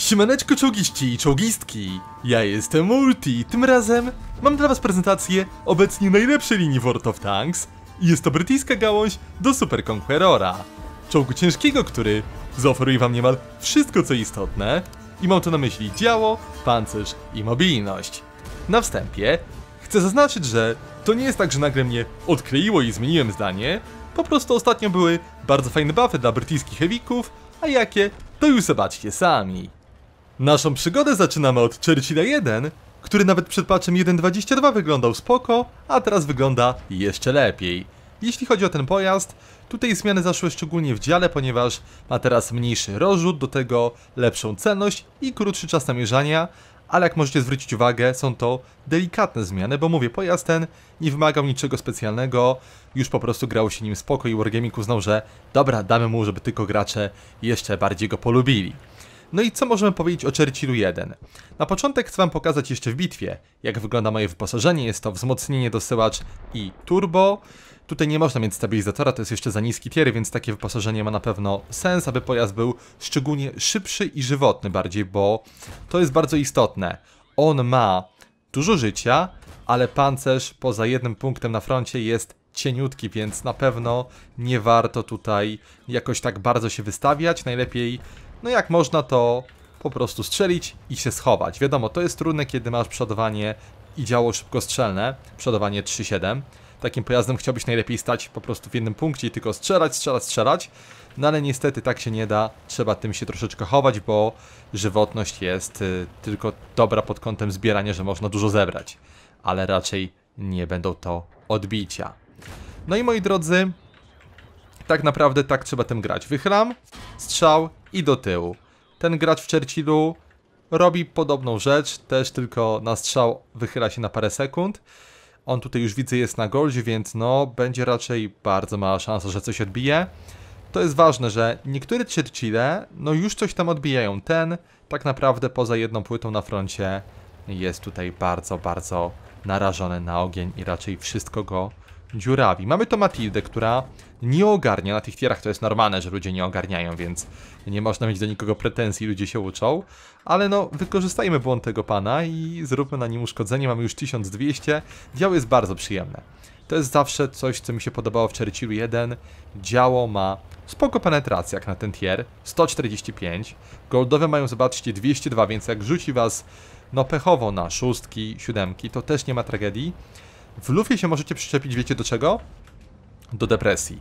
Siemaneczko czołgiści i czołgistki, ja jestem Multi tym razem mam dla was prezentację obecnie najlepszej linii World of Tanks i jest to brytyjska gałąź do Super Conquerora, czołgu ciężkiego, który zaoferuje wam niemal wszystko co istotne i mam tu na myśli działo, pancerz i mobilność. Na wstępie chcę zaznaczyć, że to nie jest tak, że nagle mnie odkleiło i zmieniłem zdanie, po prostu ostatnio były bardzo fajne buffy dla brytyjskich hewików, a jakie to już zobaczcie sami. Naszą przygodę zaczynamy od Churchilla 1, który nawet przed patchem 1.22 wyglądał spoko, a teraz wygląda jeszcze lepiej. Jeśli chodzi o ten pojazd, tutaj zmiany zaszły szczególnie w dziale, ponieważ ma teraz mniejszy rozrzut, do tego lepszą celność i krótszy czas namierzania, ale jak możecie zwrócić uwagę, są to delikatne zmiany, bo mówię, pojazd ten nie wymagał niczego specjalnego, już po prostu grało się nim spoko i Wargaming uznał, że dobra, damy mu, żeby tylko gracze jeszcze bardziej go polubili. No i co możemy powiedzieć o Churchillu 1? Na początek chcę wam pokazać jeszcze w bitwie, jak wygląda moje wyposażenie. Jest to wzmocnienie dosyłacz i turbo. Tutaj nie można mieć stabilizatora, to jest jeszcze za niski tier, więc takie wyposażenie ma na pewno sens, aby pojazd był szczególnie szybszy i żywotny bardziej, bo to jest bardzo istotne. On ma dużo życia, ale pancerz poza jednym punktem na froncie jest cieniutki, więc na pewno nie warto tutaj jakoś tak bardzo się wystawiać. Najlepiej no jak można to po prostu strzelić i się schować. Wiadomo, to jest trudne, kiedy masz przodowanie i działo szybkostrzelne, przodowanie 3-7. Takim pojazdem chciałbyś najlepiej stać po prostu w jednym punkcie i tylko strzelać, strzelać, strzelać. No ale niestety tak się nie da, trzeba tym się troszeczkę chować, bo żywotność jest y, tylko dobra pod kątem zbierania, że można dużo zebrać. Ale raczej nie będą to odbicia. No i moi drodzy, tak naprawdę tak trzeba tym grać. Wychylam, strzał i do tyłu. Ten gracz w Churchillu robi podobną rzecz, też tylko na strzał wychyla się na parę sekund. On tutaj już widzę jest na goldzie, więc no będzie raczej bardzo mała szansa, że coś odbije. To jest ważne, że niektóre Churchille no już coś tam odbijają. Ten tak naprawdę poza jedną płytą na froncie jest tutaj bardzo, bardzo narażony na ogień i raczej wszystko go dziurawi. Mamy to Matildę, która nie ogarnia. Na tych tierach to jest normalne, że ludzie nie ogarniają, więc nie można mieć do nikogo pretensji, ludzie się uczą. Ale no, wykorzystajmy błąd tego pana i zróbmy na nim uszkodzenie. Mamy już 1200. Działo jest bardzo przyjemne. To jest zawsze coś, co mi się podobało w Churchillu 1. Działo ma spoko penetrację, jak na ten tier. 145. Goldowe mają, zobaczcie, 202, więc jak rzuci was no pechowo na szóstki, siódemki, to też nie ma tragedii. W Lufie się możecie przyczepić, wiecie do czego? Do depresji.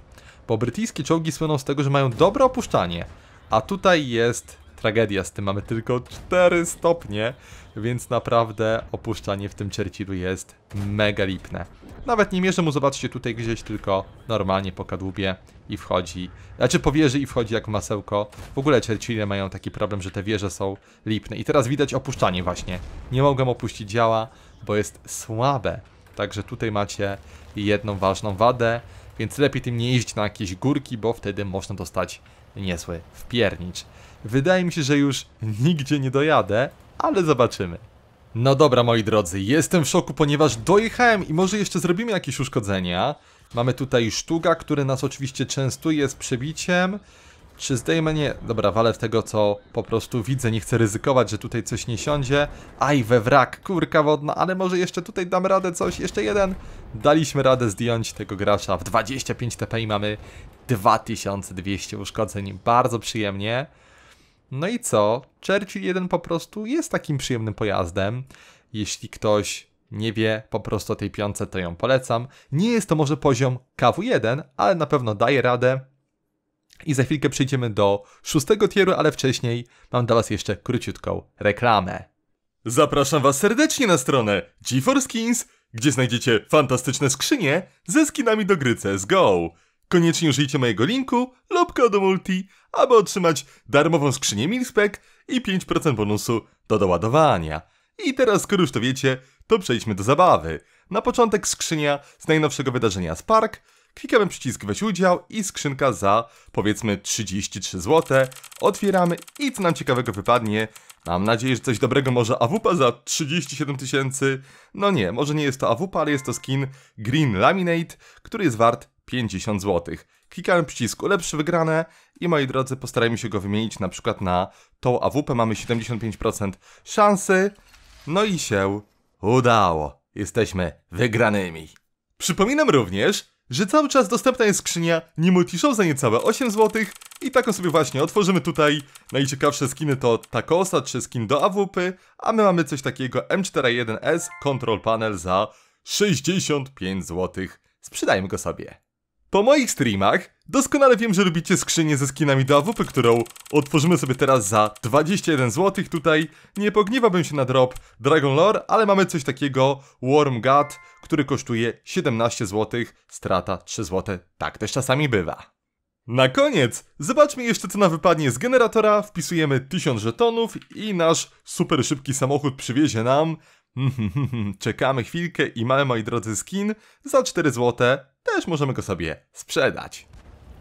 Bo brytyjskie czołgi słyną z tego, że mają dobre opuszczanie. A tutaj jest tragedia, z tym mamy tylko 4 stopnie, więc naprawdę opuszczanie w tym Churchillu jest mega lipne. Nawet nie mierzę mu, zobaczcie tutaj gdzieś tylko normalnie po kadłubie i wchodzi, znaczy po wieży i wchodzi jak masełko. W ogóle Churchille mają taki problem, że te wieże są lipne i teraz widać opuszczanie właśnie. Nie mogłem opuścić działa, bo jest słabe. Także tutaj macie jedną ważną wadę, więc lepiej tym nie jeździć na jakieś górki, bo wtedy można dostać niezły wpiernicz. Wydaje mi się, że już nigdzie nie dojadę, ale zobaczymy. No dobra moi drodzy, jestem w szoku, ponieważ dojechałem i może jeszcze zrobimy jakieś uszkodzenia. Mamy tutaj sztuga, który nas oczywiście częstuje z przebiciem. Czy zdejmę? Nie. Dobra, walę w tego, co po prostu widzę. Nie chcę ryzykować, że tutaj coś nie siądzie. Aj, we wrak, kurka wodna, ale może jeszcze tutaj dam radę coś. Jeszcze jeden. Daliśmy radę zdjąć tego gracza w 25 TP i mamy 2200 uszkodzeń. Bardzo przyjemnie. No i co? Churchill 1 po prostu jest takim przyjemnym pojazdem. Jeśli ktoś nie wie po prostu o tej piące, to ją polecam. Nie jest to może poziom KW1, ale na pewno daje radę. I za chwilkę przejdziemy do szóstego tieru, ale wcześniej mam dla Was jeszcze króciutką reklamę. Zapraszam Was serdecznie na stronę GeForce Skins, gdzie znajdziecie fantastyczne skrzynie ze skinami do gry CSGO. Koniecznie użyjcie mojego linku lub kodu multi, aby otrzymać darmową skrzynię Milspec i 5% bonusu do doładowania. I teraz, skoro już to wiecie, to przejdźmy do zabawy. Na początek skrzynia z najnowszego wydarzenia Spark – Klikamy przycisk weź udział i skrzynka za powiedzmy 33 zł. Otwieramy i co nam ciekawego wypadnie. Mam nadzieję, że coś dobrego może AWP za 37 tysięcy. No nie, może nie jest to AWP, ale jest to skin Green Laminate, który jest wart 50 zł. Klikamy przycisk lepszy wygrane i moi drodzy postarajmy się go wymienić na przykład na tą AWP. Mamy 75% szansy. No i się udało. Jesteśmy wygranymi. Przypominam również, że cały czas dostępna jest skrzynia Nimulti Show za niecałe 8 zł i taką sobie właśnie otworzymy tutaj. Najciekawsze skiny to Takosa czy skin do AWP, a my mamy coś takiego M41S Control Panel za 65 zł. Sprzedajmy go sobie. Po moich streamach doskonale wiem, że lubicie skrzynię ze skinami do AWP, którą otworzymy sobie teraz za 21 zł tutaj. Nie pogniewałbym się na drop Dragon Lore, ale mamy coś takiego Warm Gut, który kosztuje 17 zł, strata 3 zł. Tak też czasami bywa. Na koniec zobaczmy jeszcze co nam wypadnie z generatora, wpisujemy 1000 żetonów i nasz super szybki samochód przywiezie nam Czekamy chwilkę i mamy moi drodzy skin za 4 zł też możemy go sobie sprzedać.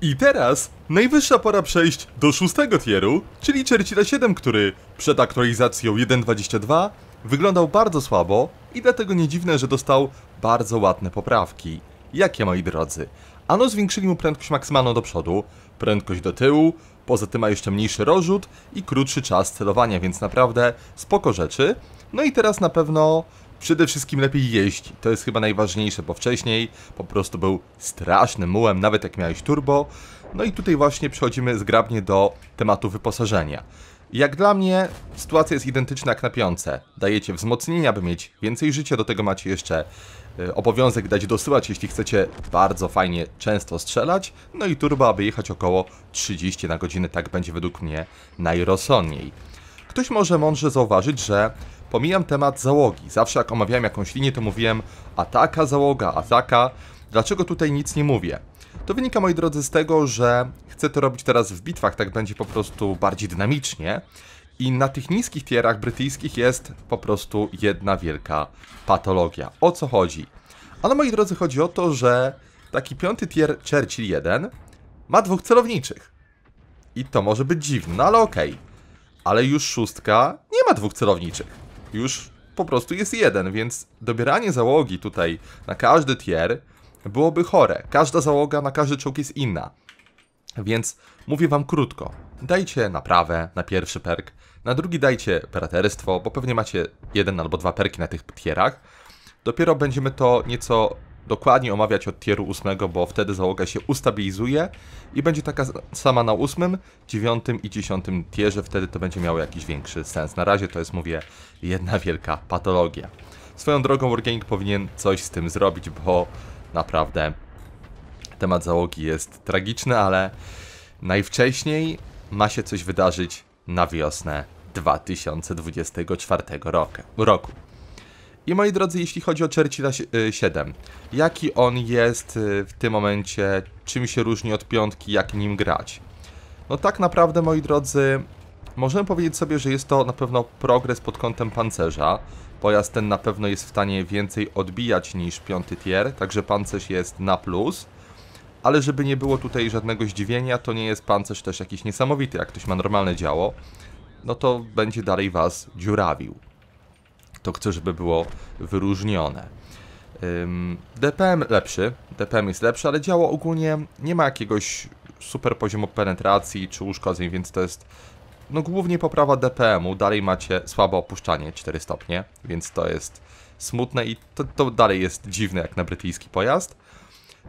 I teraz najwyższa pora przejść do szóstego tieru, czyli Churchilla 7, który przed aktualizacją 1.22 wyglądał bardzo słabo i dlatego nie dziwne, że dostał bardzo ładne poprawki. Jakie moi drodzy? Ano zwiększyli mu prędkość maksymalną do przodu, prędkość do tyłu, poza tym ma jeszcze mniejszy rozrzut i krótszy czas celowania, więc naprawdę spoko rzeczy. No i teraz na pewno przede wszystkim lepiej jeść. To jest chyba najważniejsze, bo wcześniej po prostu był strasznym mułem, nawet jak miałeś turbo. No i tutaj właśnie przechodzimy zgrabnie do tematu wyposażenia. Jak dla mnie sytuacja jest identyczna jak na piące. Dajecie wzmocnienia, by mieć więcej życia, do tego macie jeszcze e, obowiązek dać dosyłać, jeśli chcecie bardzo fajnie często strzelać. No i turbo, aby jechać około 30 na godzinę, tak będzie według mnie najrozsądniej. Ktoś może mądrze zauważyć, że Pomijam temat załogi. Zawsze jak omawiałem jakąś linię, to mówiłem ataka załoga, ataka. Dlaczego tutaj nic nie mówię? To wynika, moi drodzy, z tego, że chcę to robić teraz w bitwach, tak będzie po prostu bardziej dynamicznie. I na tych niskich tierach brytyjskich jest po prostu jedna wielka patologia. O co chodzi? Ano, moi drodzy, chodzi o to, że taki piąty tier Churchill 1 ma dwóch celowniczych. I to może być dziwne, no ale okej. Okay. Ale już szóstka nie ma dwóch celowniczych już po prostu jest jeden, więc dobieranie załogi tutaj na każdy tier byłoby chore. Każda załoga na każdy czołg jest inna. Więc mówię wam krótko. Dajcie naprawę na pierwszy perk, na drugi dajcie peraterstwo, bo pewnie macie jeden albo dwa perki na tych tierach. Dopiero będziemy to nieco dokładnie omawiać od tieru 8, bo wtedy załoga się ustabilizuje i będzie taka sama na 8, 9 i 10 tierze, wtedy to będzie miało jakiś większy sens. Na razie to jest, mówię, jedna wielka patologia. Swoją drogą Wargaming powinien coś z tym zrobić, bo naprawdę temat załogi jest tragiczny, ale najwcześniej ma się coś wydarzyć na wiosnę 2024 roku. I moi drodzy, jeśli chodzi o Churchilla 7, y, jaki on jest y, w tym momencie, czym się różni od piątki, jak nim grać? No tak naprawdę, moi drodzy, możemy powiedzieć sobie, że jest to na pewno progres pod kątem pancerza. Pojazd ten na pewno jest w stanie więcej odbijać niż piąty tier, także pancerz jest na plus. Ale żeby nie było tutaj żadnego zdziwienia, to nie jest pancerz też jakiś niesamowity. Jak ktoś ma normalne działo, no to będzie dalej Was dziurawił to chcę, żeby było wyróżnione. DPM lepszy, DPM jest lepszy, ale działo ogólnie nie ma jakiegoś super poziomu penetracji czy uszkodzeń, więc to jest no głównie poprawa DPM-u, dalej macie słabe opuszczanie 4 stopnie, więc to jest smutne i to, to, dalej jest dziwne jak na brytyjski pojazd.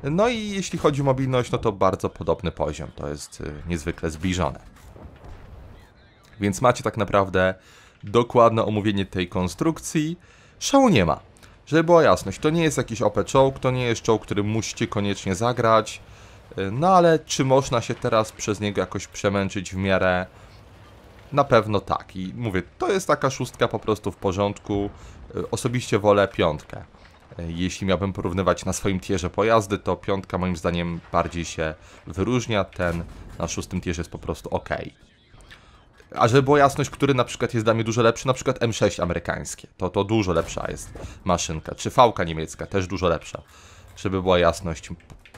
No i jeśli chodzi o mobilność, no to bardzo podobny poziom, to jest y, niezwykle zbliżone. Więc macie tak naprawdę dokładne omówienie tej konstrukcji. Szału nie ma. Żeby była jasność, to nie jest jakiś OP czołg, to nie jest czołg, który musicie koniecznie zagrać, no ale czy można się teraz przez niego jakoś przemęczyć w miarę? Na pewno tak i mówię, to jest taka szóstka po prostu w porządku, e, osobiście wolę piątkę. E, jeśli miałbym porównywać na swoim tierze pojazdy, to piątka moim zdaniem bardziej się wyróżnia, ten na szóstym tierze jest po prostu ok. A żeby była jasność, który na przykład jest dla mnie dużo lepszy, na przykład M6 amerykańskie, to to dużo lepsza jest maszynka, czy fałka niemiecka, też dużo lepsza. Żeby była jasność,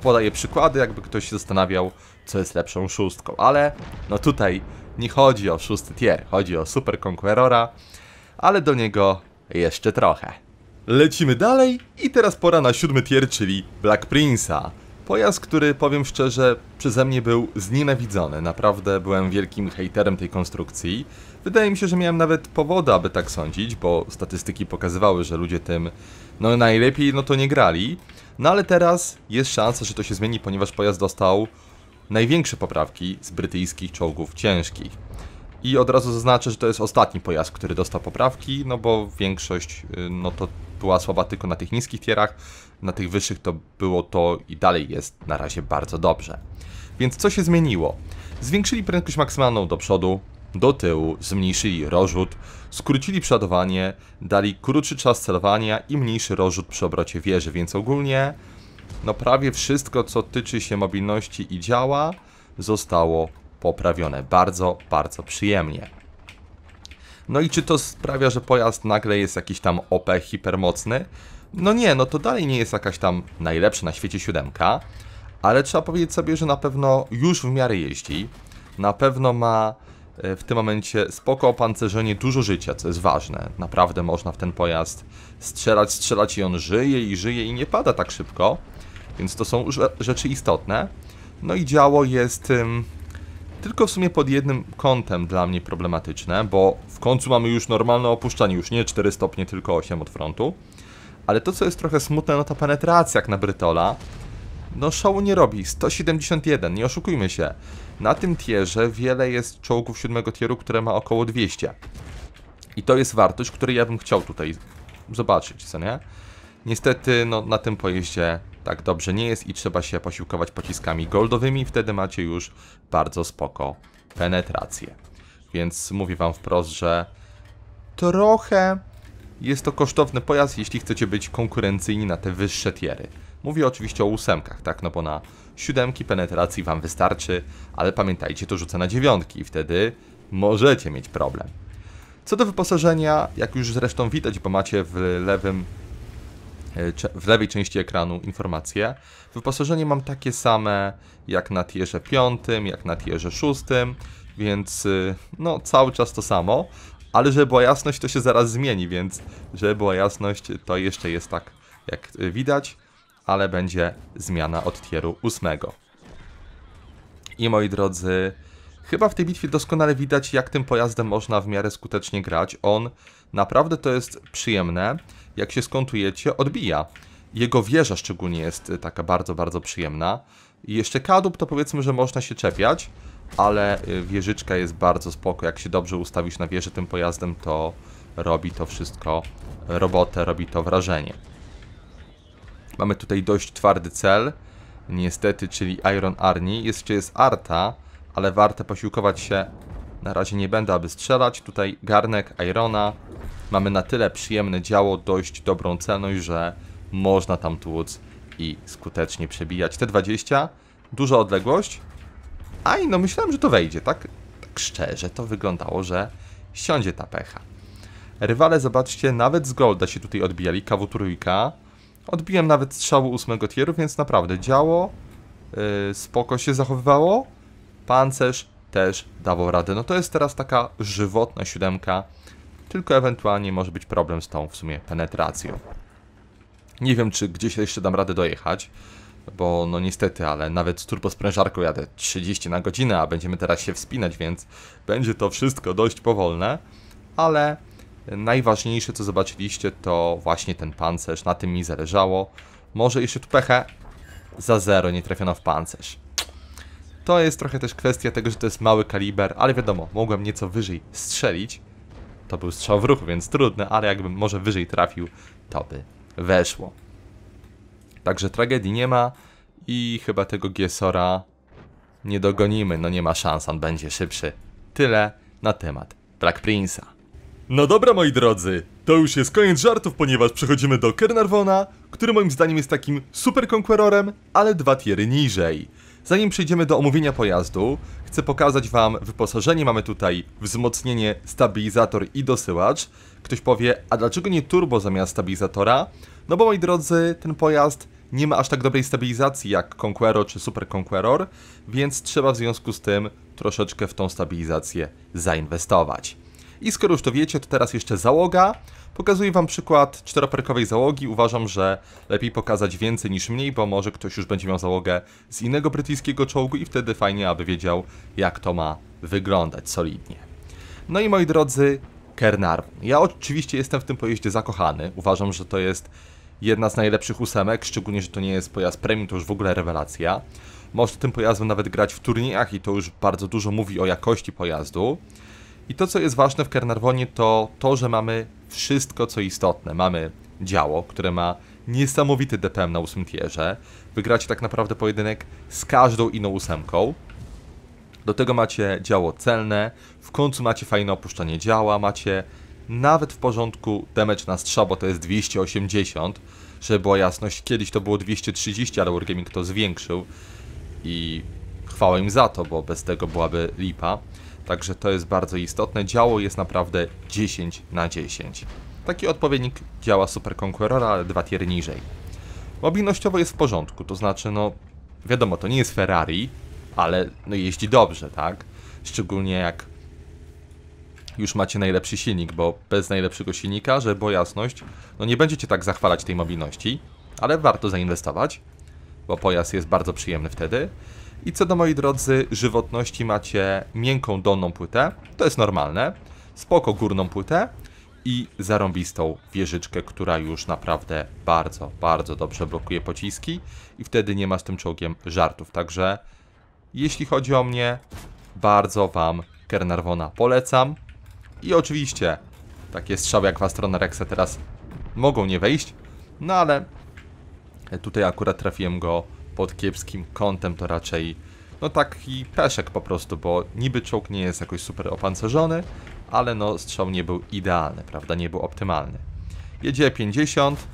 podaję przykłady, jakby ktoś się zastanawiał, co jest lepszą szóstką, ale no tutaj nie chodzi o szósty tier, chodzi o Super Conquerora, ale do niego jeszcze trochę. Lecimy dalej i teraz pora na siódmy tier, czyli Black Prince'a. Pojazd, który powiem szczerze, przeze mnie był znienawidzony. Naprawdę byłem wielkim hejterem tej konstrukcji. Wydaje mi się, że miałem nawet powody, aby tak sądzić, bo statystyki pokazywały, że ludzie tym no najlepiej no to nie grali. No ale teraz jest szansa, że to się zmieni, ponieważ pojazd dostał największe poprawki z brytyjskich czołgów ciężkich. I od razu zaznaczę, że to jest ostatni pojazd, który dostał poprawki, no bo większość y, no to była słaba tylko na tych niskich tierach, na tych wyższych to było to i dalej jest na razie bardzo dobrze. Więc co się zmieniło? Zwiększyli prędkość maksymalną do przodu, do tyłu, zmniejszyli rozrzut, skrócili przodowanie, dali krótszy czas celowania i mniejszy rozrzut przy obrocie wieży, więc ogólnie no prawie wszystko co tyczy się mobilności i działa zostało poprawione. Bardzo, bardzo przyjemnie. No i czy to sprawia, że pojazd nagle jest jakiś tam OP hipermocny? No nie, no to dalej nie jest jakaś tam najlepsza na świecie siódemka, ale trzeba powiedzieć sobie, że na pewno już w miarę jeździ, na pewno ma e, w tym momencie spoko opancerzenie, dużo życia, co jest ważne. Naprawdę można w ten pojazd strzelać, strzelać i on żyje i żyje i nie pada tak szybko, więc to są rzeczy istotne. No i działo jest ym, tylko w sumie pod jednym kątem dla mnie problematyczne, bo w końcu mamy już normalne opuszczanie, już nie 4 stopnie, tylko 8 od frontu. Ale to, co jest trochę smutne, no ta penetracja jak na Brytola. No szału nie robi. 171, nie oszukujmy się. Na tym tierze wiele jest czołgów siódmego tieru, które ma około 200. I to jest wartość, której ja bym chciał tutaj zobaczyć, co nie? Niestety, no na tym pojeździe tak dobrze nie jest i trzeba się posiłkować pociskami goldowymi, wtedy macie już bardzo spoko penetrację. Więc mówię wam wprost, że trochę jest to kosztowny pojazd, jeśli chcecie być konkurencyjni na te wyższe tiery. Mówię oczywiście o ósemkach, tak? No bo na siódemki penetracji Wam wystarczy, ale pamiętajcie, to rzucę na dziewiątki i wtedy możecie mieć problem. Co do wyposażenia, jak już zresztą widać, bo macie w lewym e, w lewej części ekranu informacje. Wyposażenie mam takie same jak na tierze 5, jak na tierze 6, więc e, no cały czas to samo ale żeby była jasność, to się zaraz zmieni, więc żeby była jasność, to jeszcze jest tak, jak widać, ale będzie zmiana od tieru 8. I moi drodzy, chyba w tej bitwie doskonale widać, jak tym pojazdem można w miarę skutecznie grać. On naprawdę to jest przyjemne, jak się skontujecie, odbija. Jego wieża szczególnie jest taka bardzo, bardzo przyjemna. I jeszcze kadłub to powiedzmy, że można się czepiać, ale y, wieżyczka jest bardzo spoko. Jak się dobrze ustawisz na wieżę tym pojazdem, to robi to wszystko robotę, robi to wrażenie. Mamy tutaj dość twardy cel, niestety, czyli Iron Arni. Jeszcze jest Arta, ale warte posiłkować się na razie nie będę, aby strzelać. Tutaj garnek Irona. Mamy na tyle przyjemne działo, dość dobrą celność, że można tam tłuc i skutecznie przebijać. T20, duża odległość, Aj, no myślałem, że to wejdzie, tak? Tak szczerze to wyglądało, że siądzie ta pecha. Rywale, zobaczcie, nawet z Golda się tutaj odbijali, kawu trójka. Odbiłem nawet strzału ósmego tieru, więc naprawdę działo. Yy, spoko się zachowywało. Pancerz też dawał radę. No to jest teraz taka żywotna siódemka. Tylko ewentualnie może być problem z tą w sumie penetracją. Nie wiem, czy gdzieś jeszcze dam radę dojechać bo no niestety, ale nawet z turbosprężarką jadę 30 na godzinę, a będziemy teraz się wspinać, więc będzie to wszystko dość powolne, ale najważniejsze co zobaczyliście to właśnie ten pancerz, na tym mi zależało. Może jeszcze tu pechę, za zero nie trafiono w pancerz. To jest trochę też kwestia tego, że to jest mały kaliber, ale wiadomo, mogłem nieco wyżej strzelić. To był strzał w ruchu, więc trudne, ale jakbym może wyżej trafił, to by weszło. Także tragedii nie ma i chyba tego Giesora nie dogonimy. No nie ma szans, on będzie szybszy. Tyle na temat Black Prince'a. No dobra moi drodzy, to już jest koniec żartów, ponieważ przechodzimy do Kernarvona, który moim zdaniem jest takim super konkurorem, ale dwa tiery niżej. Zanim przejdziemy do omówienia pojazdu, chcę pokazać wam wyposażenie. Mamy tutaj wzmocnienie, stabilizator i dosyłacz. Ktoś powie, a dlaczego nie turbo zamiast stabilizatora? No bo moi drodzy, ten pojazd nie ma aż tak dobrej stabilizacji jak Conqueror czy Super Conqueror, więc trzeba w związku z tym troszeczkę w tą stabilizację zainwestować. I skoro już to wiecie, to teraz jeszcze załoga. Pokazuję Wam przykład czteroperkowej załogi. Uważam, że lepiej pokazać więcej niż mniej, bo może ktoś już będzie miał załogę z innego brytyjskiego czołgu i wtedy fajnie, aby wiedział, jak to ma wyglądać solidnie. No i moi drodzy, Kernar. Ja oczywiście jestem w tym pojeździe zakochany. Uważam, że to jest jedna z najlepszych ósemek, szczególnie, że to nie jest pojazd premium, to już w ogóle rewelacja. Można tym pojazdem nawet grać w turniejach i to już bardzo dużo mówi o jakości pojazdu. I to, co jest ważne w Carnarvonie, to to, że mamy wszystko, co istotne. Mamy działo, które ma niesamowity DPM na ósmym tierze. Wygracie tak naprawdę pojedynek z każdą inną ósemką. Do tego macie działo celne, w końcu macie fajne opuszczanie działa, macie nawet w porządku damage na strzał, bo to jest 280, żeby była jasność. Kiedyś to było 230, ale Wargaming to zwiększył i chwała im za to, bo bez tego byłaby lipa. Także to jest bardzo istotne. Działo jest naprawdę 10 na 10. Taki odpowiednik działa Super Conquerora, ale dwa tiery niżej. Mobilnościowo jest w porządku, to znaczy, no wiadomo, to nie jest Ferrari, ale no jeździ dobrze, tak? Szczególnie jak już macie najlepszy silnik, bo bez najlepszego silnika, żeby była jasność, no nie będziecie tak zachwalać tej mobilności, ale warto zainwestować, bo pojazd jest bardzo przyjemny wtedy. I co do moi drodzy żywotności macie miękką dolną płytę, to jest normalne, spoko górną płytę i zarąbistą wieżyczkę, która już naprawdę bardzo, bardzo dobrze blokuje pociski i wtedy nie ma z tym czołgiem żartów. Także jeśli chodzi o mnie, bardzo Wam Kernarwona polecam. I oczywiście takie strzały jak w strona Rexa teraz mogą nie wejść, no ale tutaj akurat trafiłem go pod kiepskim kątem, to raczej no taki peszek po prostu, bo niby czołg nie jest jakoś super opancerzony, ale no strzał nie był idealny, prawda, nie był optymalny. Jedzie 50,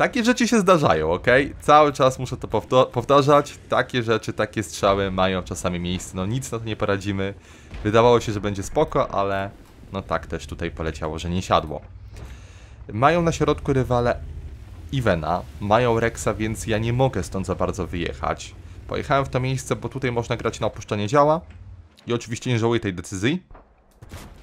takie rzeczy się zdarzają, ok? Cały czas muszę to powtarzać. Takie rzeczy, takie strzały mają czasami miejsce. No nic na to nie poradzimy. Wydawało się, że będzie spoko, ale no tak też tutaj poleciało, że nie siadło. Mają na środku rywale Ivena, mają Rexa, więc ja nie mogę stąd za bardzo wyjechać. Pojechałem w to miejsce, bo tutaj można grać na opuszczenie działa. I oczywiście nie żałuję tej decyzji.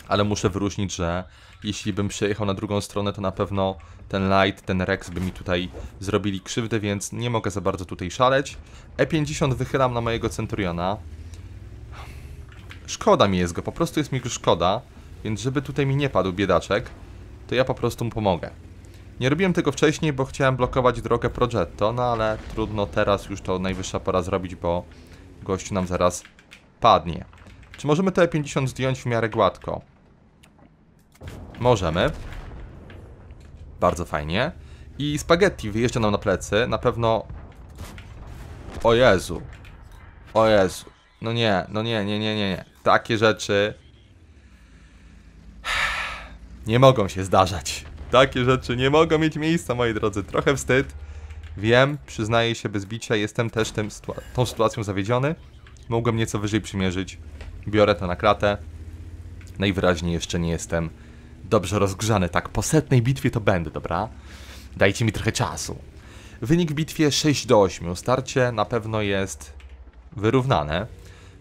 Ale muszę wyróżnić, że jeśli bym przejechał na drugą stronę, to na pewno ten Light, ten Rex by mi tutaj zrobili krzywdę, więc nie mogę za bardzo tutaj szaleć. E50 wychylam na mojego Centuriona. Szkoda mi jest go, po prostu jest mi już szkoda, więc żeby tutaj mi nie padł biedaczek, to ja po prostu mu pomogę. Nie robiłem tego wcześniej, bo chciałem blokować drogę Progetto, no ale trudno teraz już to najwyższa pora zrobić, bo gościu nam zaraz padnie. Czy możemy te 50 e zdjąć w miarę gładko? Możemy. Bardzo fajnie. I spaghetti wyjeżdża nam na plecy. Na pewno... O Jezu. O Jezu. No nie, no nie, nie, nie, nie, nie. Takie rzeczy... Nie mogą się zdarzać. Takie rzeczy nie mogą mieć miejsca, moi drodzy. Trochę wstyd. Wiem, przyznaję się bez bicia, jestem też tym, tą sytuacją zawiedziony. Mogłem nieco wyżej przymierzyć. Biorę to na kratę. Najwyraźniej jeszcze nie jestem dobrze rozgrzany, tak, po setnej bitwie to będę, dobra? Dajcie mi trochę czasu. Wynik w bitwie 6 do 8, starcie na pewno jest wyrównane.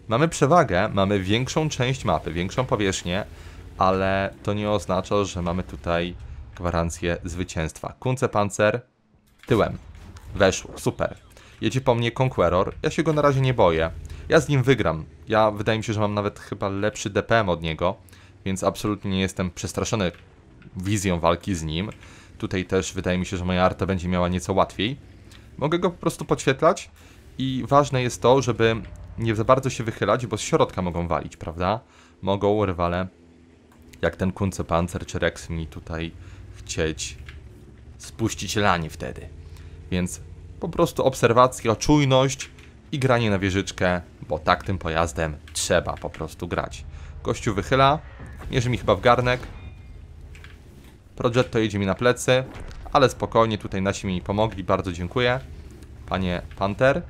Mamy przewagę, mamy większą część mapy, większą powierzchnię, ale to nie oznacza, że mamy tutaj gwarancję zwycięstwa. Kunce Pancer tyłem. Weszło, super. Jedzie po mnie Conqueror, ja się go na razie nie boję. Ja z nim wygram. Ja wydaje mi się, że mam nawet chyba lepszy DPM od niego więc absolutnie nie jestem przestraszony wizją walki z nim. Tutaj też wydaje mi się, że moja arta będzie miała nieco łatwiej. Mogę go po prostu podświetlać i ważne jest to, żeby nie za bardzo się wychylać, bo z środka mogą walić, prawda? Mogą rywale, jak ten Kunce Panzer czy Rex mi tutaj chcieć spuścić lanie wtedy. Więc po prostu obserwacja, czujność i granie na wieżyczkę, bo tak tym pojazdem trzeba po prostu grać. Gościu wychyla, Mierzy mi chyba w garnek. Progetto jedzie mi na plecy, ale spokojnie, tutaj nasi mi pomogli, bardzo dziękuję. Panie Panther.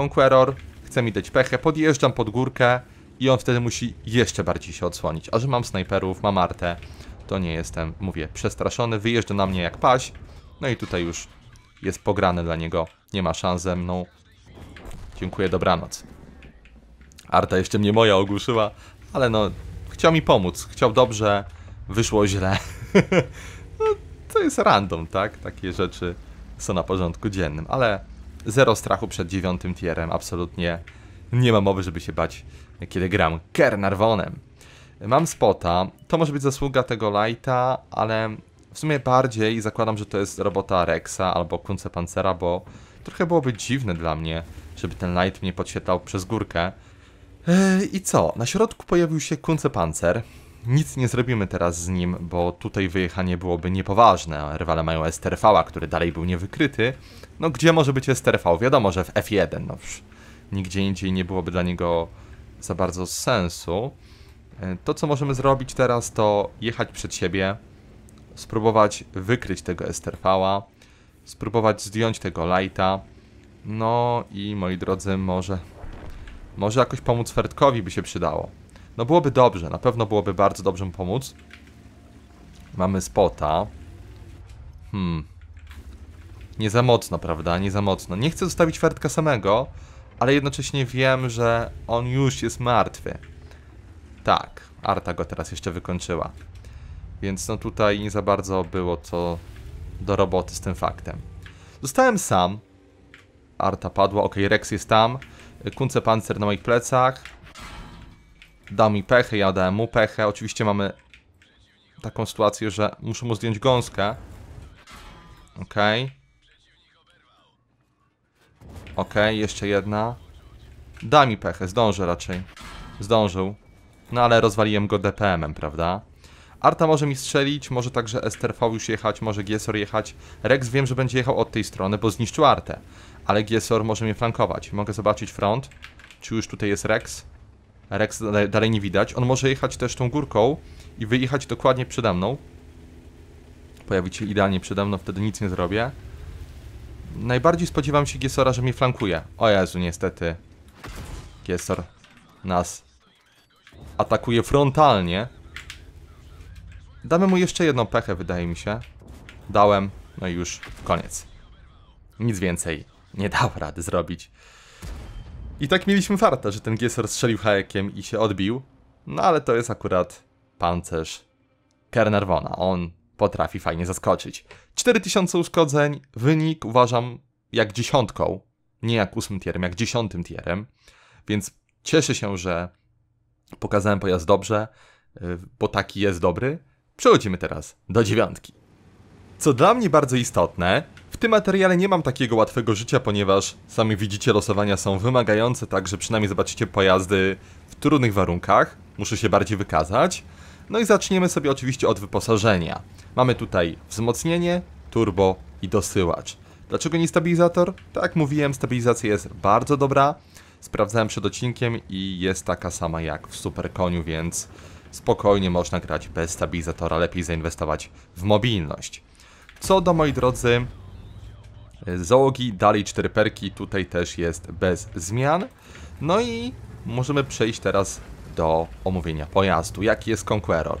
Conqueror chce mi dać pechę, podjeżdżam pod górkę i on wtedy musi jeszcze bardziej się odsłonić. A że mam snajperów, mam artę, to nie jestem, mówię, przestraszony. Wyjeżdża na mnie jak paś. No i tutaj już jest pograne dla niego. Nie ma szans ze mną. Dziękuję, dobranoc. Arta jeszcze mnie moja ogłuszyła, ale no chciał mi pomóc, chciał dobrze, wyszło źle. no, to jest random, tak? Takie rzeczy są na porządku dziennym, ale zero strachu przed dziewiątym tierem, absolutnie nie ma mowy, żeby się bać, kiedy gram Kernarwonem. Mam spota, to może być zasługa tego Lighta, ale w sumie bardziej zakładam, że to jest robota Rexa albo Kunce Pancera, bo trochę byłoby dziwne dla mnie, żeby ten Light mnie podświetlał przez górkę. E, I co? Na środku pojawił się Kuncepanzer. Nic nie zrobimy teraz z nim, bo tutaj wyjechanie byłoby niepoważne. Rywale mają STRV, który dalej był niewykryty. No gdzie może być STRV? Wiadomo, że w F1. No już nigdzie indziej nie byłoby dla niego za bardzo sensu. E, to, co możemy zrobić teraz, to jechać przed siebie, spróbować wykryć tego Esterfała, spróbować zdjąć tego Lighta. No i moi drodzy, może może jakoś pomóc Fertkowi by się przydało. No byłoby dobrze, na pewno byłoby bardzo dobrze mu pomóc. Mamy spota. Hmm. Nie za mocno, prawda? Nie za mocno. Nie chcę zostawić Fertka samego, ale jednocześnie wiem, że on już jest martwy. Tak, Arta go teraz jeszcze wykończyła. Więc no tutaj nie za bardzo było co do roboty z tym faktem. Zostałem sam. Arta padła, ok, Rex jest tam. Kunce pancer na moich plecach. Da mi pechę, jadę mu pechę. Oczywiście mamy taką sytuację, że muszę mu zdjąć gąskę. Okej. Okay. Okej, okay, jeszcze jedna. Da mi pechę, zdążę raczej. Zdążył. No ale rozwaliłem go DPM-em, prawda? Arta może mi strzelić, może także STRV już jechać, może GSOR jechać. Rex wiem, że będzie jechał od tej strony, bo zniszczył Artę ale GSOR może mnie flankować. Mogę zobaczyć front, czy już tutaj jest Rex. Rex dalej nie widać. On może jechać też tą górką i wyjechać dokładnie przede mną. Pojawić się idealnie przede mną, wtedy nic nie zrobię. Najbardziej spodziewam się Giesora, że mnie flankuje. O Jezu, niestety. Giesor nas atakuje frontalnie. Damy mu jeszcze jedną pechę, wydaje mi się. Dałem, no i już, koniec. Nic więcej nie dał rady zrobić. I tak mieliśmy farta, że ten Gesser strzelił hajekiem i się odbił. No ale to jest akurat pancerz Kernerwona. On potrafi fajnie zaskoczyć. 4000 uszkodzeń, wynik uważam jak dziesiątką, nie jak ósmym tierem, jak dziesiątym tierem. Więc cieszę się, że pokazałem pojazd dobrze, y, bo taki jest dobry. Przechodzimy teraz do dziewiątki. Co dla mnie bardzo istotne, tym materiale nie mam takiego łatwego życia, ponieważ sami widzicie, losowania są wymagające, także przynajmniej zobaczycie pojazdy w trudnych warunkach. Muszę się bardziej wykazać. No i zaczniemy sobie oczywiście od wyposażenia. Mamy tutaj wzmocnienie, turbo i dosyłacz. Dlaczego nie stabilizator? Tak jak mówiłem, stabilizacja jest bardzo dobra. Sprawdzałem przed odcinkiem i jest taka sama jak w Superkoniu, więc spokojnie można grać bez stabilizatora, lepiej zainwestować w mobilność. Co do, moi drodzy, E, załogi. Dalej cztery perki, tutaj też jest bez zmian. No i możemy przejść teraz do omówienia pojazdu. Jaki jest Conqueror?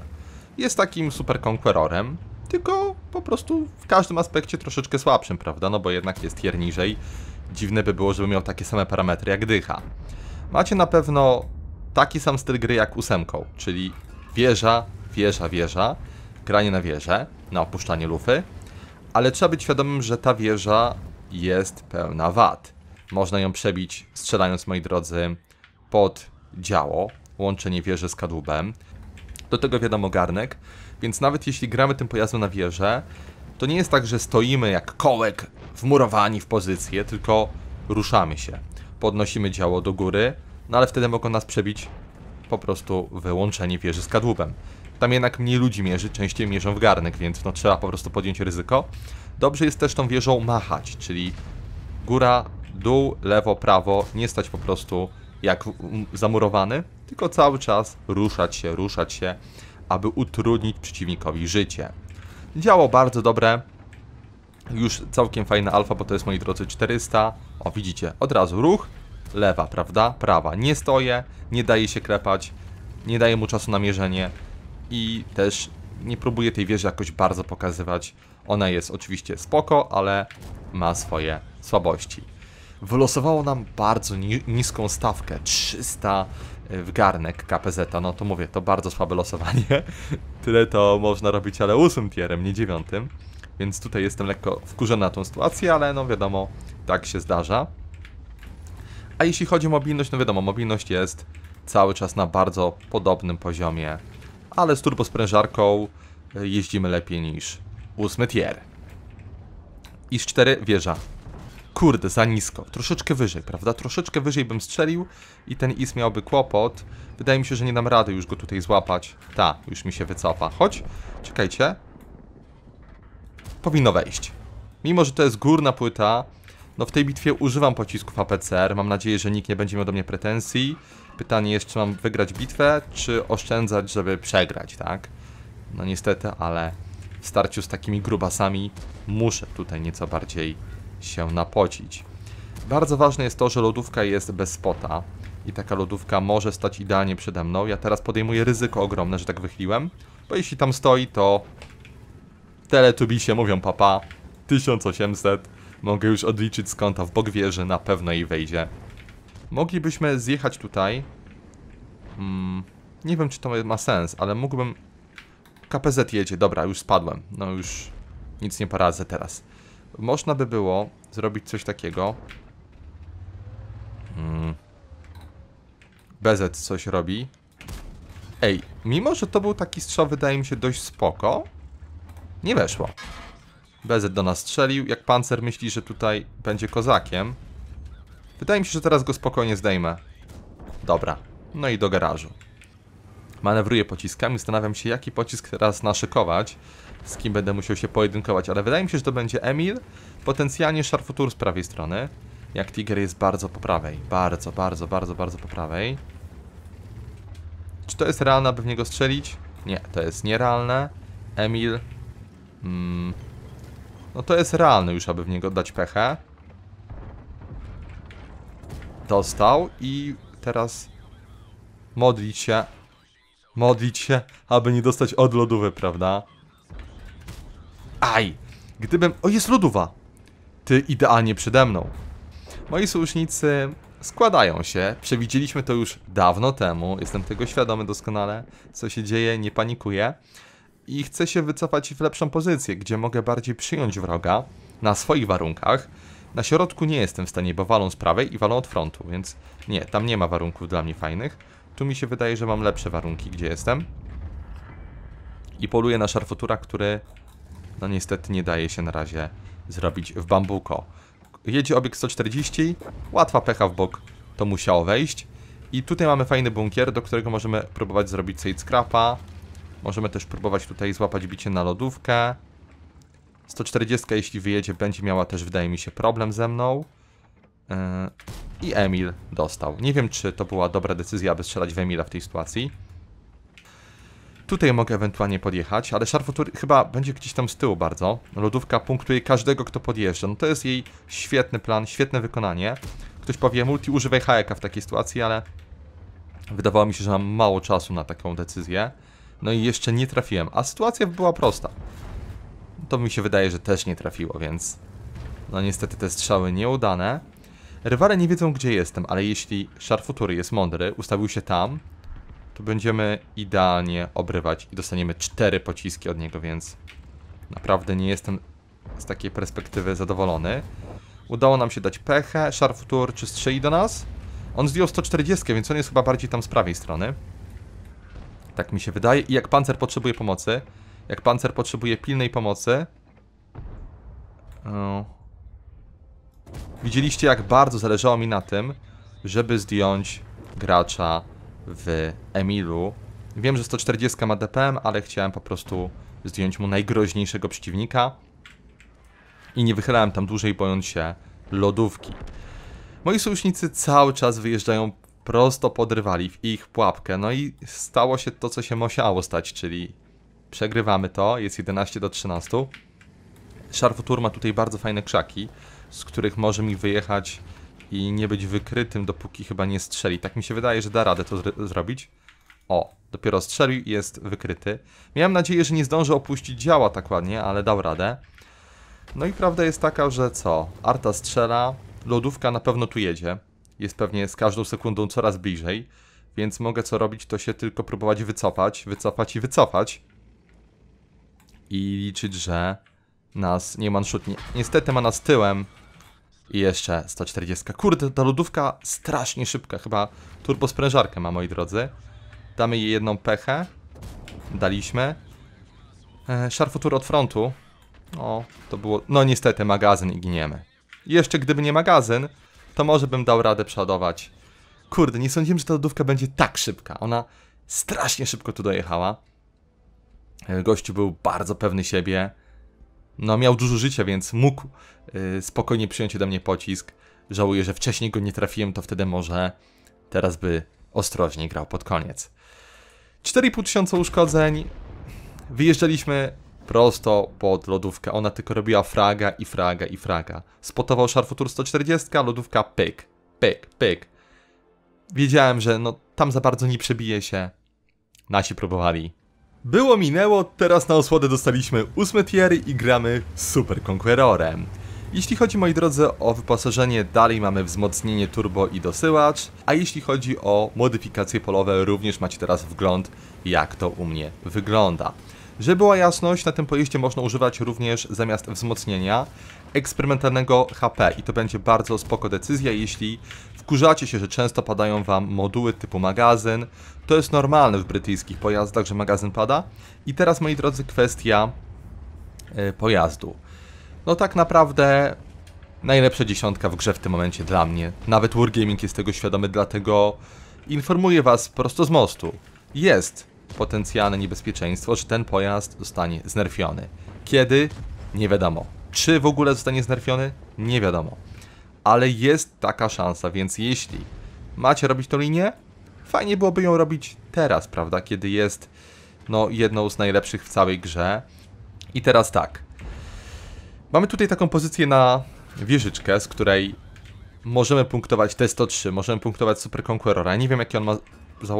Jest takim super Conquerorem, tylko po prostu w każdym aspekcie troszeczkę słabszym, prawda? No bo jednak jest tier niżej. Dziwne by było, żeby miał takie same parametry jak dycha. Macie na pewno taki sam styl gry jak ósemką, czyli wieża, wieża, wieża, granie na wieżę, na opuszczanie lufy, ale trzeba być świadomym, że ta wieża jest pełna wad. Można ją przebić strzelając, moi drodzy, pod działo, łączenie wieży z kadłubem. Do tego wiadomo garnek, więc nawet jeśli gramy tym pojazdem na wieżę, to nie jest tak, że stoimy jak kołek wmurowani w pozycję, tylko ruszamy się. Podnosimy działo do góry, no ale wtedy mogą nas przebić po prostu wyłączenie wieży z kadłubem. Tam jednak mniej ludzi mierzy, częściej mierzą w garnek, więc no trzeba po prostu podjąć ryzyko. Dobrze jest też tą wieżą machać, czyli góra, dół, lewo, prawo, nie stać po prostu jak zamurowany, tylko cały czas ruszać się, ruszać się, aby utrudnić przeciwnikowi życie. Działo bardzo dobre, już całkiem fajna alfa, bo to jest moi drodzy 400. O, widzicie, od razu ruch, lewa, prawda, prawa. Nie stoję, nie daje się klepać, nie daje mu czasu na mierzenie, i też nie próbuję tej wieży jakoś bardzo pokazywać. Ona jest oczywiście spoko, ale ma swoje słabości. Wylosowało nam bardzo ni niską stawkę, 300 e, w garnek KPZ, -a. no to mówię, to bardzo słabe losowanie. Tyle to można robić, ale ósmym tierem, nie dziewiątym. Więc tutaj jestem lekko wkurzony na tą sytuację, ale no wiadomo, tak się zdarza. A jeśli chodzi o mobilność, no wiadomo, mobilność jest cały czas na bardzo podobnym poziomie ale z turbosprężarką e, jeździmy lepiej niż ósmy tier. I z 4 wieża. Kurde, za nisko. Troszeczkę wyżej, prawda? Troszeczkę wyżej bym strzelił i ten is miałby kłopot. Wydaje mi się, że nie dam rady już go tutaj złapać. Ta, już mi się wycofa. Chodź, czekajcie. Powinno wejść. Mimo, że to jest górna płyta, no w tej bitwie używam pocisków APCR. Mam nadzieję, że nikt nie będzie miał do mnie pretensji. Pytanie jest, czy mam wygrać bitwę, czy oszczędzać, żeby przegrać, tak? No niestety, ale w starciu z takimi grubasami muszę tutaj nieco bardziej się napocić. Bardzo ważne jest to, że lodówka jest bez spota i taka lodówka może stać idealnie przede mną. Ja teraz podejmuję ryzyko ogromne, że tak wychyliłem, bo jeśli tam stoi, to teletubisie mówią papa, 1800, mogę już odliczyć z konta w wieży, na pewno jej wejdzie. Moglibyśmy zjechać tutaj. Hmm, nie wiem, czy to ma sens, ale mógłbym... KPZ jedzie, dobra, już spadłem. No już nic nie poradzę teraz. Można by było zrobić coś takiego. Hmm. coś robi. Ej, mimo, że to był taki strzał, wydaje mi się dość spoko, nie weszło. Bezet do nas strzelił. Jak pancer myśli, że tutaj będzie kozakiem, Wydaje mi się, że teraz go spokojnie zdejmę. Dobra. No i do garażu. Manewruję pociskami, zastanawiam się jaki pocisk teraz naszykować. Z kim będę musiał się pojedynkować, ale wydaje mi się, że to będzie Emil. Potencjalnie Szarfutur z prawej strony. Jak Tiger jest bardzo po prawej. Bardzo, bardzo, bardzo, bardzo po prawej. Czy to jest realne, aby w niego strzelić? Nie, to jest nierealne. Emil. Mm, no to jest realne już, aby w niego dać pechę dostał i teraz modlić się, modlić się, aby nie dostać od lodówy, prawda? Aj! Gdybym... O, jest lodówa! Ty idealnie przede mną. Moi sojusznicy składają się. Przewidzieliśmy to już dawno temu. Jestem tego świadomy doskonale, co się dzieje, nie panikuję. I chcę się wycofać w lepszą pozycję, gdzie mogę bardziej przyjąć wroga na swoich warunkach. Na środku nie jestem w stanie, bo walą z prawej i walą od frontu, więc nie, tam nie ma warunków dla mnie fajnych. Tu mi się wydaje, że mam lepsze warunki, gdzie jestem. I poluję na szarfotura, który no niestety nie daje się na razie zrobić w bambuko. Jedzie obiekt 140, łatwa pecha w bok, to musiało wejść. I tutaj mamy fajny bunkier, do którego możemy próbować zrobić side scrapa. Możemy też próbować tutaj złapać bicie na lodówkę. 140 jeśli wyjedzie będzie miała też wydaje mi się problem ze mną. E, I Emil dostał. Nie wiem czy to była dobra decyzja, aby strzelać w Emila w tej sytuacji. Tutaj mogę ewentualnie podjechać, ale szarfotur chyba będzie gdzieś tam z tyłu bardzo. Lodówka punktuje każdego, kto podjeżdża. No to jest jej świetny plan, świetne wykonanie. Ktoś powie, multi używaj hajeka w takiej sytuacji, ale wydawało mi się, że mam mało czasu na taką decyzję. No i jeszcze nie trafiłem, a sytuacja była prosta to mi się wydaje, że też nie trafiło, więc... No niestety te strzały nieudane. Rywale nie wiedzą, gdzie jestem, ale jeśli Szarfutury jest mądry, ustawił się tam, to będziemy idealnie obrywać i dostaniemy cztery pociski od niego, więc naprawdę nie jestem z takiej perspektywy zadowolony. Udało nam się dać pechę, Szarfutur czy strzeli do nas? On zdjął 140, więc on jest chyba bardziej tam z prawej strony. Tak mi się wydaje i jak pancer potrzebuje pomocy, jak pancer potrzebuje pilnej pomocy. O. Widzieliście, jak bardzo zależało mi na tym, żeby zdjąć gracza w Emilu. Wiem, że 140 ma DPM, ale chciałem po prostu zdjąć mu najgroźniejszego przeciwnika. I nie wychylałem tam dłużej, bojąc się lodówki. Moi sojusznicy cały czas wyjeżdżają prosto pod rywali w ich pułapkę. No i stało się to, co się musiało stać, czyli Przegrywamy to, jest 11 do 13. Szarfutur ma tutaj bardzo fajne krzaki, z których może mi wyjechać i nie być wykrytym, dopóki chyba nie strzeli. Tak mi się wydaje, że da radę to zrobić. O, dopiero strzelił i jest wykryty. Miałem nadzieję, że nie zdążę opuścić działa tak ładnie, ale dał radę. No i prawda jest taka, że co? Arta strzela, lodówka na pewno tu jedzie. Jest pewnie z każdą sekundą coraz bliżej, więc mogę co robić, to się tylko próbować wycofać, wycofać i wycofać i liczyć, że nas nie manszutnie. Niestety ma nas tyłem i jeszcze 140. Kurde, ta lodówka strasznie szybka, chyba turbosprężarkę ma, moi drodzy. Damy jej jedną pechę. Daliśmy. E, szarfotur od frontu. O, to było... No niestety, magazyn i giniemy. Jeszcze gdyby nie magazyn, to może bym dał radę przeładować. Kurde, nie sądziłem, że ta lodówka będzie tak szybka. Ona strasznie szybko tu dojechała. E, gościu był bardzo pewny siebie. No, miał dużo życia, więc mógł e, spokojnie przyjąć ode mnie pocisk. Żałuję, że wcześniej go nie trafiłem, to wtedy może teraz by ostrożniej grał pod koniec. 4,5 tysiąca uszkodzeń. Wyjeżdżaliśmy prosto pod lodówkę. Ona tylko robiła fraga i fraga i fraga. Spotował szarfutur 140, lodówka pyk, pyk, pyk. Wiedziałem, że no tam za bardzo nie przebije się. Nasi próbowali było minęło, teraz na osłodę dostaliśmy ósmy tier i gramy Super Conquerorem. Jeśli chodzi moi drodzy o wyposażenie, dalej mamy wzmocnienie turbo i dosyłacz, a jeśli chodzi o modyfikacje polowe, również macie teraz wgląd jak to u mnie wygląda. Żeby była jasność, na tym pojeździe można używać również zamiast wzmocnienia eksperymentalnego HP i to będzie bardzo spoko decyzja, jeśli Wkurzacie się, że często padają wam moduły typu magazyn. To jest normalne w brytyjskich pojazdach, że magazyn pada. I teraz, moi drodzy, kwestia e, pojazdu. No tak naprawdę najlepsza dziesiątka w grze w tym momencie dla mnie. Nawet Wargaming jest tego świadomy, dlatego informuję was prosto z mostu. Jest potencjalne niebezpieczeństwo, że ten pojazd zostanie znerfiony. Kiedy? Nie wiadomo. Czy w ogóle zostanie znerfiony? Nie wiadomo ale jest taka szansa, więc jeśli macie robić tą linię, fajnie byłoby ją robić teraz, prawda, kiedy jest no, jedną z najlepszych w całej grze. I teraz tak, mamy tutaj taką pozycję na wieżyczkę, z której możemy punktować T103, możemy punktować Super Conquerora. Nie wiem, jaki on ma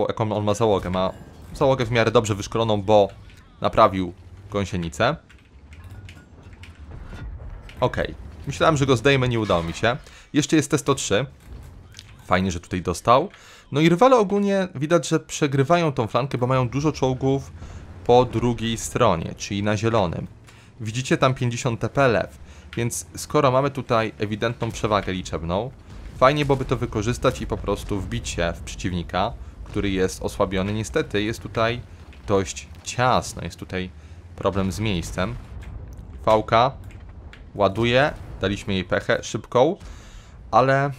jaką on ma załogę. Ma załogę w miarę dobrze wyszkoloną, bo naprawił gąsienicę. Ok, Myślałem, że go zdejmę, nie udało mi się. Jeszcze jest T103. Fajnie, że tutaj dostał. No i rywale ogólnie widać, że przegrywają tą flankę, bo mają dużo czołgów po drugiej stronie, czyli na zielonym. Widzicie tam 50 TP lew, więc skoro mamy tutaj ewidentną przewagę liczebną, fajnie byłoby to wykorzystać i po prostu wbić się w przeciwnika, który jest osłabiony. Niestety jest tutaj dość ciasno, jest tutaj problem z miejscem. Fałka ładuje, daliśmy jej pechę szybką ale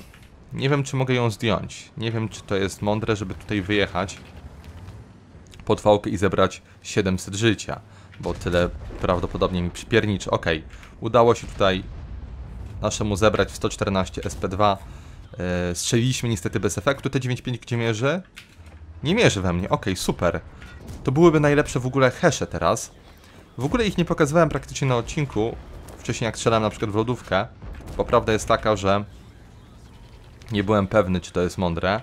nie wiem, czy mogę ją zdjąć. Nie wiem, czy to jest mądre, żeby tutaj wyjechać pod wałkę i zebrać 700 życia, bo tyle prawdopodobnie mi przypierniczy. Ok, udało się tutaj naszemu zebrać 114 SP2. Yy, strzeliliśmy niestety bez efektu te 9.5 gdzie mierzy. Nie mierzy we mnie, Ok, super. To byłyby najlepsze w ogóle hesze teraz. W ogóle ich nie pokazywałem praktycznie na odcinku, wcześniej jak strzelałem na przykład w lodówkę, bo prawda jest taka, że nie byłem pewny, czy to jest mądre,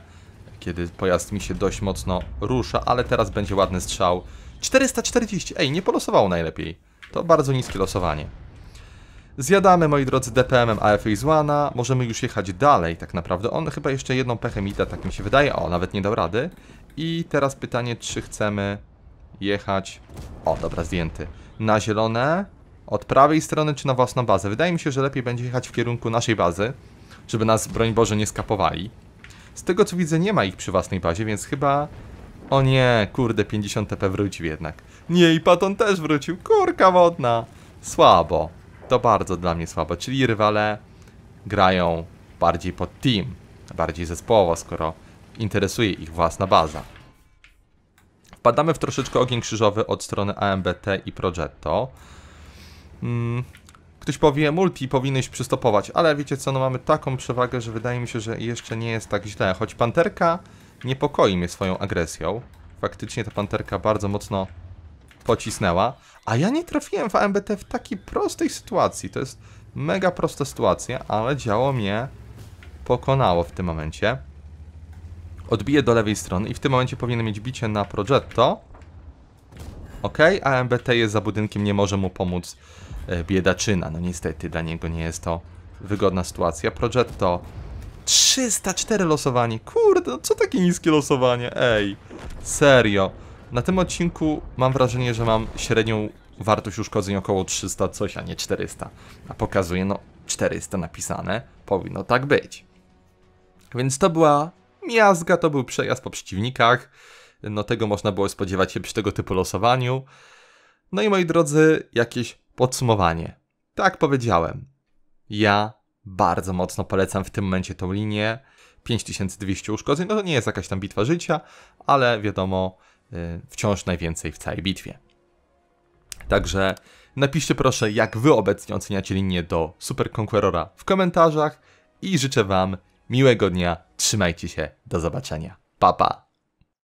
kiedy pojazd mi się dość mocno rusza, ale teraz będzie ładny strzał. 440, ej, nie polosowało najlepiej. To bardzo niskie losowanie. Zjadamy, moi drodzy, DPM-em AFX One'a. Możemy już jechać dalej tak naprawdę. On chyba jeszcze jedną pechę mi da, tak mi się wydaje. O, nawet nie dał rady. I teraz pytanie, czy chcemy jechać... O, dobra, zdjęty. Na zielone, od prawej strony, czy na własną bazę? Wydaje mi się, że lepiej będzie jechać w kierunku naszej bazy żeby nas, broń Boże, nie skapowali. Z tego co widzę, nie ma ich przy własnej bazie, więc chyba... O nie, kurde, 50 TP wrócił jednak. Nie, i Paton też wrócił. Kurka wodna. Słabo. To bardzo dla mnie słabo. Czyli rywale grają bardziej pod team, bardziej zespołowo, skoro interesuje ich własna baza. Wpadamy w troszeczkę ogień krzyżowy od strony AMBT i Progetto. Mm, Ktoś powie, multi powinnyś przystopować, ale wiecie co, no mamy taką przewagę, że wydaje mi się, że jeszcze nie jest tak źle. Choć panterka niepokoi mnie swoją agresją. Faktycznie ta panterka bardzo mocno pocisnęła. A ja nie trafiłem w AMBT w takiej prostej sytuacji. To jest mega prosta sytuacja, ale działo mnie pokonało w tym momencie. Odbiję do lewej strony i w tym momencie powinien mieć bicie na Progetto. Ok, AMBT jest za budynkiem, nie może mu pomóc E, biedaczyna. No niestety dla niego nie jest to wygodna sytuacja. Progetto 304 losowanie. Kurde, no co takie niskie losowanie? Ej, serio. Na tym odcinku mam wrażenie, że mam średnią wartość uszkodzeń około 300 coś, a nie 400. A pokazuje, no 400 napisane. Powinno tak być. Więc to była miazga, to był przejazd po przeciwnikach. No tego można było spodziewać się przy tego typu losowaniu. No i moi drodzy, jakieś Podsumowanie. Tak powiedziałem. Ja bardzo mocno polecam w tym momencie tą linię. 5200 uszkodzeń, no to nie jest jakaś tam bitwa życia, ale wiadomo, y, wciąż najwięcej w całej bitwie. Także napiszcie proszę, jak wy obecnie oceniacie linię do Super Conquerora w komentarzach i życzę wam miłego dnia, trzymajcie się, do zobaczenia, pa pa!